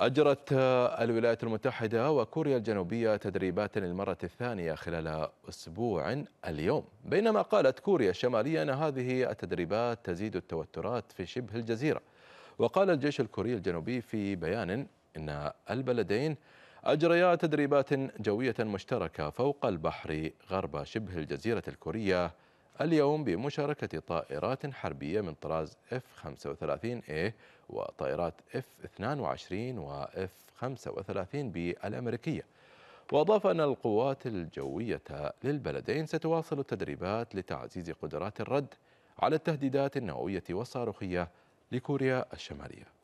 أجرت الولايات المتحدة وكوريا الجنوبية تدريبات للمرة الثانية خلال أسبوع اليوم بينما قالت كوريا الشمالية أن هذه التدريبات تزيد التوترات في شبه الجزيرة وقال الجيش الكوري الجنوبي في بيان إن البلدين أجريا تدريبات جوية مشتركة فوق البحر غرب شبه الجزيرة الكورية اليوم بمشاركة طائرات حربية من طراز F-35A وطائرات F-22 وF-35B الأمريكية وأضاف أن القوات الجوية للبلدين ستواصل التدريبات لتعزيز قدرات الرد على التهديدات النووية والصاروخية لكوريا الشمالية